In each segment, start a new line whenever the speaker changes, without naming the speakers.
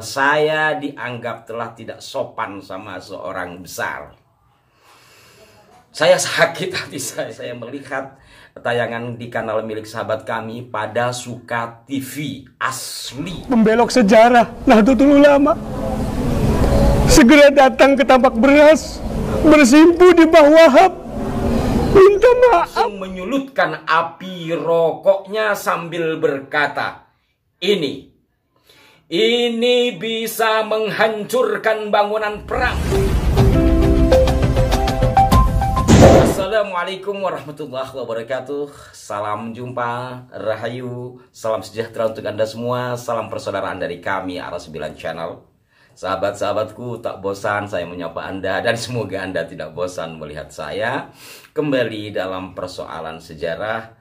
Saya dianggap telah tidak sopan sama seorang besar. Saya sakit hati saya, saya melihat tayangan di kanal milik sahabat kami pada Suka TV asli.
Membelok sejarah Nah itu dulu lama. Segera datang ke tampak beras, bersimpu di bawah Wahab. Minta maaf. Menyulutkan
api rokoknya sambil berkata, ini ini bisa menghancurkan bangunan perang. Assalamualaikum warahmatullahi wabarakatuh. Salam jumpa, rahayu, salam sejahtera untuk Anda semua, salam persaudaraan dari kami Aras 9 Channel. Sahabat-sahabatku, tak bosan saya menyapa Anda dan semoga Anda tidak bosan melihat saya kembali dalam persoalan sejarah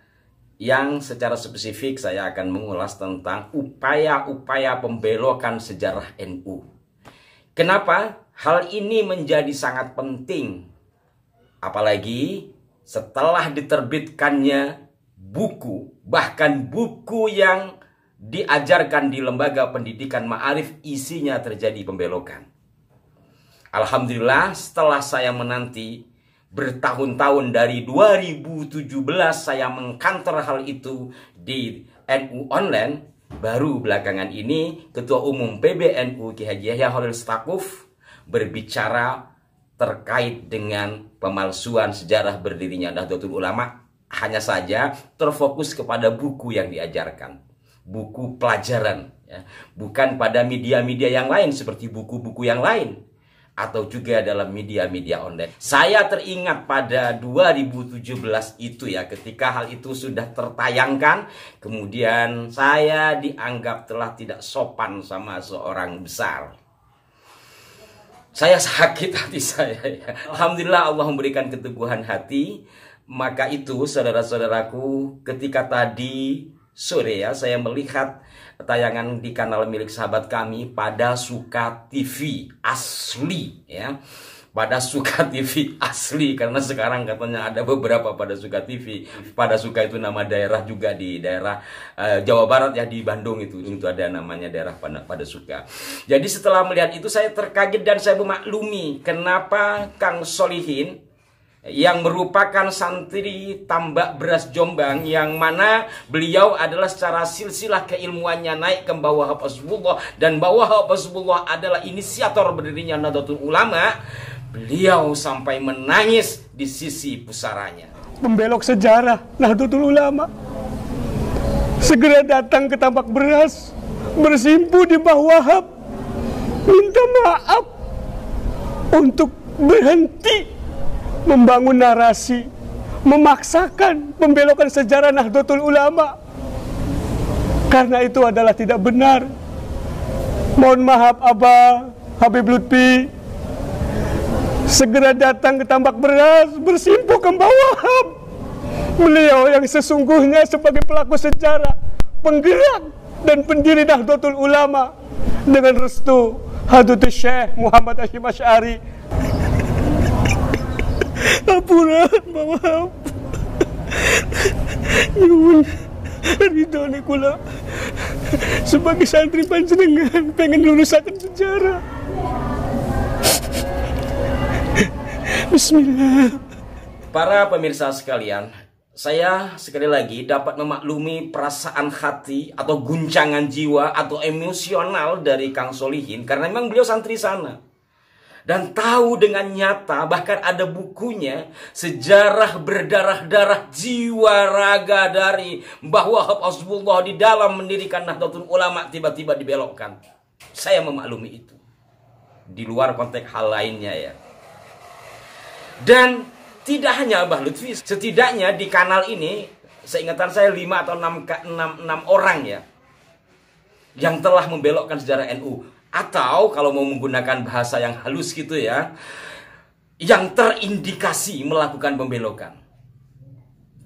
yang secara spesifik saya akan mengulas tentang upaya-upaya pembelokan sejarah NU. Kenapa hal ini menjadi sangat penting? Apalagi setelah diterbitkannya buku, bahkan buku yang diajarkan di lembaga pendidikan ma'arif isinya terjadi pembelokan. Alhamdulillah setelah saya menanti bertahun-tahun dari 2017 saya mengkantor hal itu di NU online baru belakangan ini ketua umum PBNU Ki Haji Yahya Holil Stakuf berbicara terkait dengan pemalsuan sejarah berdirinya Nahdlatul Ulama hanya saja terfokus kepada buku yang diajarkan buku pelajaran ya. bukan pada media-media yang lain seperti buku-buku yang lain atau juga dalam media-media online. Saya teringat pada 2017 itu ya ketika hal itu sudah tertayangkan kemudian saya dianggap telah tidak sopan sama seorang besar. Saya sakit hati saya ya. Alhamdulillah Allah memberikan keteguhan hati. Maka itu saudara-saudaraku ketika tadi sore ya saya melihat tayangan di kanal milik sahabat kami pada Suka TV asli ya pada Suka TV asli karena sekarang katanya ada beberapa pada Suka TV pada Suka itu nama daerah juga di daerah uh, Jawa Barat ya di Bandung itu itu ada namanya daerah pada, pada Suka jadi setelah melihat itu saya terkaget dan saya memaklumi kenapa Kang Solihin yang merupakan santri tambak beras Jombang yang mana beliau adalah secara silsilah keilmuannya naik ke bawah Rasulullah dan bawah Rasulullah adalah inisiator berdirinya Nahdlatul Ulama beliau sampai menangis di sisi pusaranya
pembelok sejarah Nahdlatul Ulama segera datang ke tambak beras bersimpu di bawah Wahab minta maaf untuk berhenti membangun narasi, memaksakan pembelokan sejarah Nahdlatul Ulama. Karena itu adalah tidak benar. Mohon maaf Abah Habib Lutfi segera datang ke tambak beras bersimpu ke bawah. Beliau yang sesungguhnya sebagai pelaku sejarah, penggerak dan pendiri Nahdlatul Ulama dengan restu Hadratus Syekh Muhammad Hashim Asy'ari Ampura, mama. Yun, ya ridho ni kula. Sebagai santri panjenengan, pengen lulus akan sejarah. Bismillah.
Para pemirsa sekalian, saya sekali lagi dapat memaklumi perasaan hati atau guncangan jiwa atau emosional dari Kang Solihin karena memang beliau santri sana dan tahu dengan nyata bahkan ada bukunya sejarah berdarah-darah jiwa raga dari Mbah Wahab Osbullah di dalam mendirikan Nahdlatul Ulama tiba-tiba dibelokkan. Saya memaklumi itu. Di luar konteks hal lainnya ya. Dan tidak hanya Mbah Lutfi, setidaknya di kanal ini seingatan saya 5 atau 6, 6, 6 orang ya yang telah membelokkan sejarah NU atau kalau mau menggunakan bahasa yang halus gitu ya, yang terindikasi melakukan pembelokan.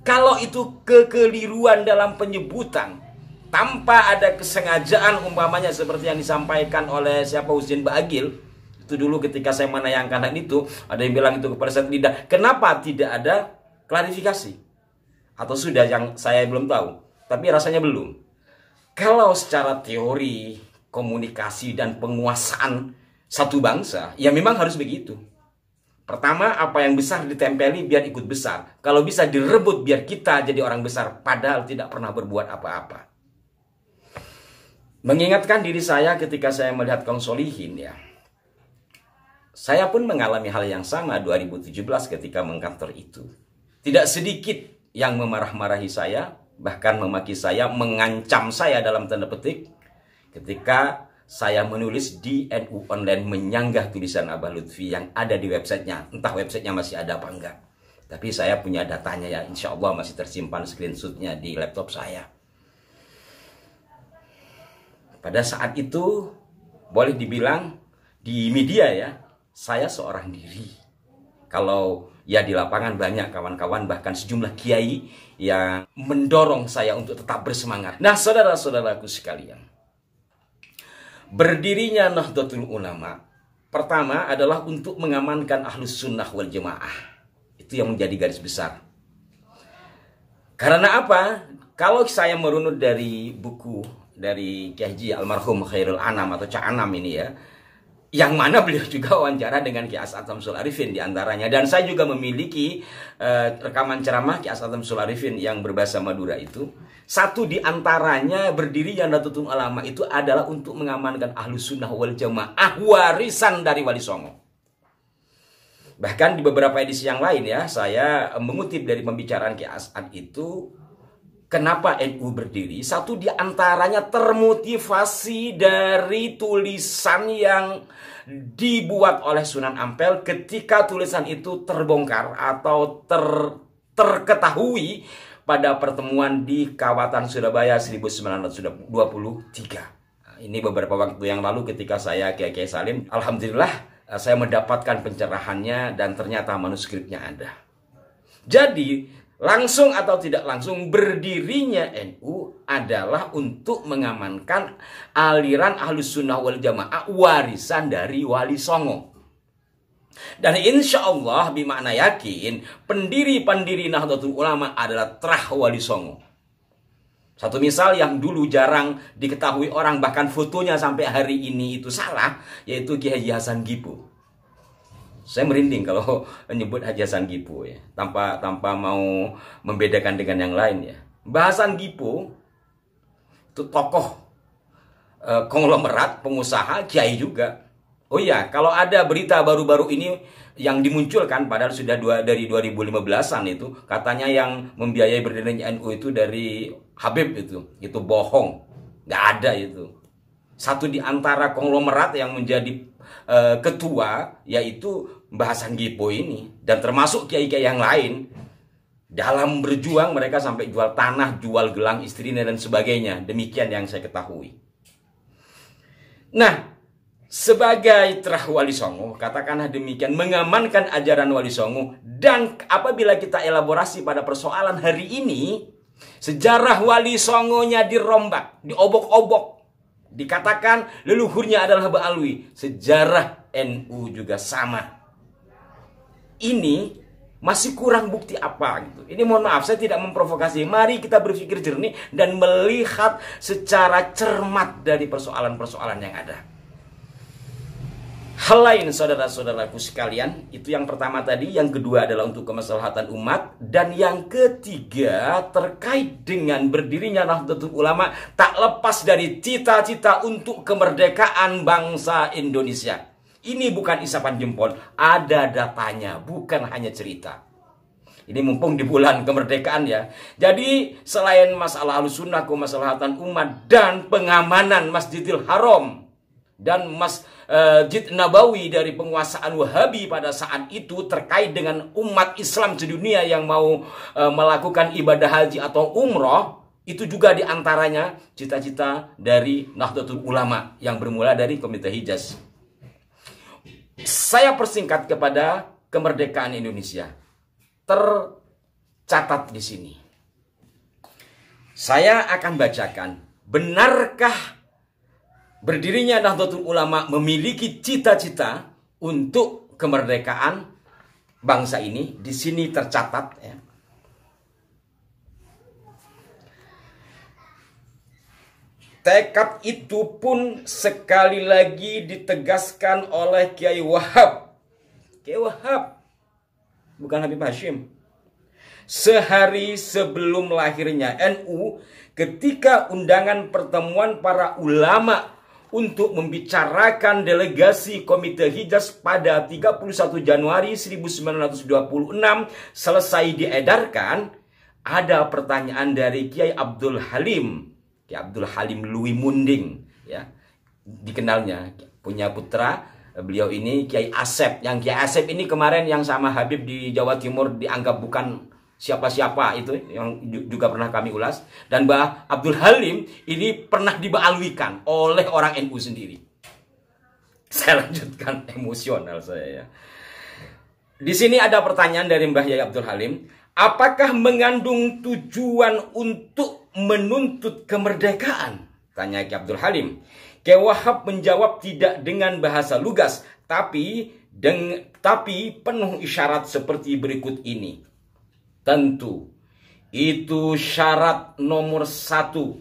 Kalau itu kekeliruan dalam penyebutan, tanpa ada kesengajaan umpamanya seperti yang disampaikan oleh siapa Husin Bagil, itu dulu ketika saya menayangkan itu, ada yang bilang itu kepada saya tidak. Kenapa tidak ada klarifikasi? Atau sudah yang saya belum tahu, tapi rasanya belum. Kalau secara teori komunikasi dan penguasaan satu bangsa, ya memang harus begitu. Pertama, apa yang besar ditempeli biar ikut besar. Kalau bisa direbut biar kita jadi orang besar, padahal tidak pernah berbuat apa-apa. Mengingatkan diri saya ketika saya melihat kaum solihin ya. Saya pun mengalami hal yang sama 2017 ketika mengkantor itu. Tidak sedikit yang memarah-marahi saya, bahkan memaki saya, mengancam saya dalam tanda petik, Ketika saya menulis di NU Online menyanggah tulisan Abah Lutfi yang ada di websitenya. Entah websitenya masih ada apa enggak. Tapi saya punya datanya ya, insya Allah masih tersimpan screenshotnya di laptop saya. Pada saat itu, boleh dibilang di media ya, saya seorang diri. Kalau ya di lapangan banyak kawan-kawan bahkan sejumlah kiai yang mendorong saya untuk tetap bersemangat. Nah saudara-saudaraku sekalian, Berdirinya Nahdlatul Ulama pertama adalah untuk mengamankan ahlus sunnah wal jamaah Itu yang menjadi garis besar. Karena apa? Kalau saya merunut dari buku dari Kiai Almarhum Khairul Anam atau Cak Anam ini ya, yang mana beliau juga wawancara dengan Ki Asad Samsul Arifin diantaranya dan saya juga memiliki uh, rekaman ceramah Ki Asad Samsul Arifin yang berbahasa Madura itu satu diantaranya berdiri yang Datuk Alama itu adalah untuk mengamankan ahlu sunnah wal jamaah warisan dari Wali Songo bahkan di beberapa edisi yang lain ya saya mengutip dari pembicaraan Ki Asad itu Kenapa NU berdiri? Satu di antaranya termotivasi dari tulisan yang dibuat oleh Sunan Ampel ketika tulisan itu terbongkar atau ter, terketahui pada pertemuan di Kawatan Surabaya 1923. Nah, ini beberapa waktu yang lalu ketika saya Kiai Kiai Salim, alhamdulillah eh, saya mendapatkan pencerahannya dan ternyata manuskripnya ada. Jadi langsung atau tidak langsung berdirinya NU adalah untuk mengamankan aliran ahlus sunnah wal jamaah warisan dari wali songo. Dan insya Allah bimakna yakin pendiri-pendiri Nahdlatul Ulama adalah terah wali songo. Satu misal yang dulu jarang diketahui orang bahkan fotonya sampai hari ini itu salah yaitu Kiai Hasan Gipu saya merinding kalau menyebut Haji Hasan Gipu ya tanpa tanpa mau membedakan dengan yang lain ya bahasan gipo itu tokoh eh, konglomerat pengusaha kiai juga oh iya kalau ada berita baru-baru ini yang dimunculkan padahal sudah dua, dari 2015-an itu katanya yang membiayai berdirinya NU itu dari Habib itu itu bohong nggak ada itu satu di antara konglomerat yang menjadi e, ketua yaitu bahasan Gipo ini dan termasuk kiai-kiai yang lain dalam berjuang mereka sampai jual tanah, jual gelang istrinya dan sebagainya. Demikian yang saya ketahui. Nah, sebagai terah Wali Songo, katakanlah demikian, mengamankan ajaran Wali Songo dan apabila kita elaborasi pada persoalan hari ini, sejarah Wali Songonya dirombak, diobok-obok, Dikatakan leluhurnya adalah Ba'alwi. Sejarah NU juga sama. Ini masih kurang bukti apa gitu. Ini mohon maaf saya tidak memprovokasi. Mari kita berpikir jernih dan melihat secara cermat dari persoalan-persoalan yang ada. Hal lain saudara-saudaraku sekalian, itu yang pertama tadi, yang kedua adalah untuk kemaslahatan umat dan yang ketiga terkait dengan berdirinya Nahdlatul Ulama tak lepas dari cita-cita untuk kemerdekaan bangsa Indonesia. Ini bukan isapan jempol, ada datanya, bukan hanya cerita. Ini mumpung di bulan kemerdekaan ya. Jadi selain masalah alusunah, kemaslahatan umat dan pengamanan Masjidil Haram dan mas Eh, Jid Nabawi dari penguasaan Wahabi pada saat itu terkait dengan umat Islam sedunia yang mau eh, melakukan ibadah haji atau umroh itu juga diantaranya cita-cita dari Nahdlatul Ulama yang bermula dari Komite Hijaz. Saya persingkat kepada kemerdekaan Indonesia. Tercatat di sini. Saya akan bacakan. Benarkah Berdirinya Nahdlatul Ulama memiliki cita-cita untuk kemerdekaan bangsa ini di sini tercatat ya. Tekad itu pun sekali lagi ditegaskan oleh Kiai Wahab. Kiai Wahab bukan Habib Hashim. Sehari sebelum lahirnya NU, ketika undangan pertemuan para ulama untuk membicarakan delegasi Komite Hijaz pada 31 Januari 1926 selesai diedarkan, ada pertanyaan dari Kiai Abdul Halim. Kiai Abdul Halim Lui Munding, ya. Dikenalnya punya putra beliau ini Kiai Asep. Yang Kiai Asep ini kemarin yang sama Habib di Jawa Timur dianggap bukan siapa-siapa itu yang juga pernah kami ulas dan Mbah Abdul Halim ini pernah dibaaluikan oleh orang NU sendiri. Saya lanjutkan emosional saya ya. Di sini ada pertanyaan dari Mbah Yaya Abdul Halim, apakah mengandung tujuan untuk menuntut kemerdekaan? Tanya Ki Abdul Halim. Ki Wahab menjawab tidak dengan bahasa lugas, tapi deng, tapi penuh isyarat seperti berikut ini. Tentu itu syarat nomor satu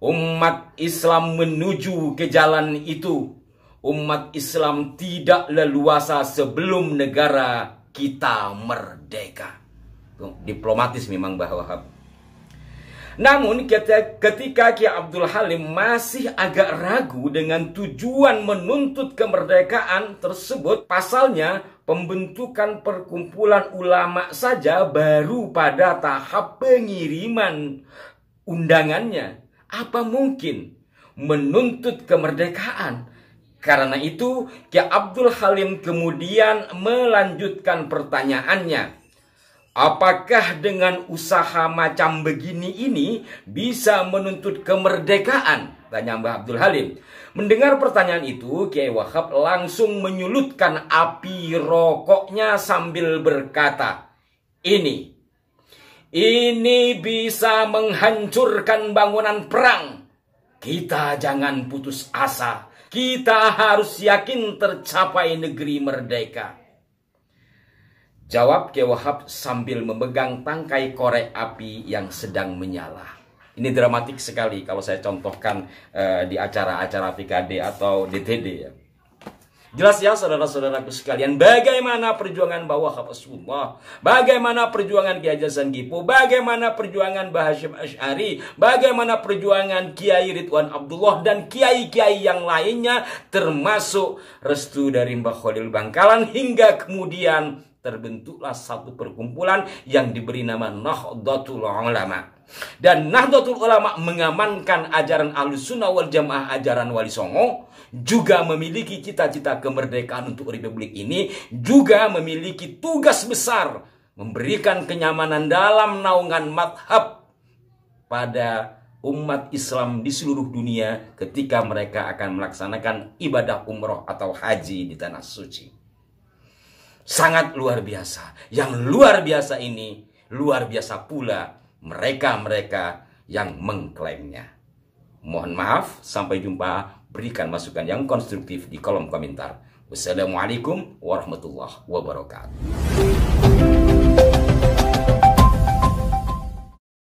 umat Islam menuju ke jalan itu. Umat Islam tidak leluasa sebelum negara kita merdeka. diplomatis memang bahwa namun ketika Ki Abdul Halim masih agak ragu dengan tujuan menuntut kemerdekaan tersebut, pasalnya pembentukan perkumpulan ulama saja baru pada tahap pengiriman undangannya. Apa mungkin menuntut kemerdekaan? Karena itu, Ki Abdul Halim kemudian melanjutkan pertanyaannya. Apakah dengan usaha macam begini ini bisa menuntut kemerdekaan? Tanya Mbah Abdul Halim. Mendengar pertanyaan itu, Kiai Wahab langsung menyulutkan api rokoknya sambil berkata, Ini, ini bisa menghancurkan bangunan perang. Kita jangan putus asa. Kita harus yakin tercapai negeri merdeka. Jawab Kiai Wahab sambil memegang tangkai korek api yang sedang menyala. Ini dramatik sekali kalau saya contohkan uh, di acara-acara VKD atau DTD ya. Jelas ya saudara-saudaraku sekalian Bagaimana perjuangan bawah Rasulullah Bagaimana perjuangan Kiai Hasan Gipu Bagaimana perjuangan Bahasyim Ash'ari Bagaimana perjuangan Kiai Ridwan Abdullah Dan Kiai-Kiai yang lainnya Termasuk restu dari Mbah Khalil Bangkalan Hingga kemudian terbentuklah satu perkumpulan yang diberi nama Nahdlatul Ulama. Dan Nahdlatul Ulama mengamankan ajaran Ahlus Sunnah wal Jamaah ajaran Wali Songo, juga memiliki cita-cita kemerdekaan untuk republik ini, juga memiliki tugas besar memberikan kenyamanan dalam naungan madhab pada umat Islam di seluruh dunia ketika mereka akan melaksanakan ibadah umroh atau haji di tanah suci sangat luar biasa. Yang luar biasa ini, luar biasa pula mereka-mereka yang mengklaimnya. Mohon maaf, sampai jumpa. Berikan masukan yang konstruktif di kolom komentar. Wassalamualaikum warahmatullahi wabarakatuh.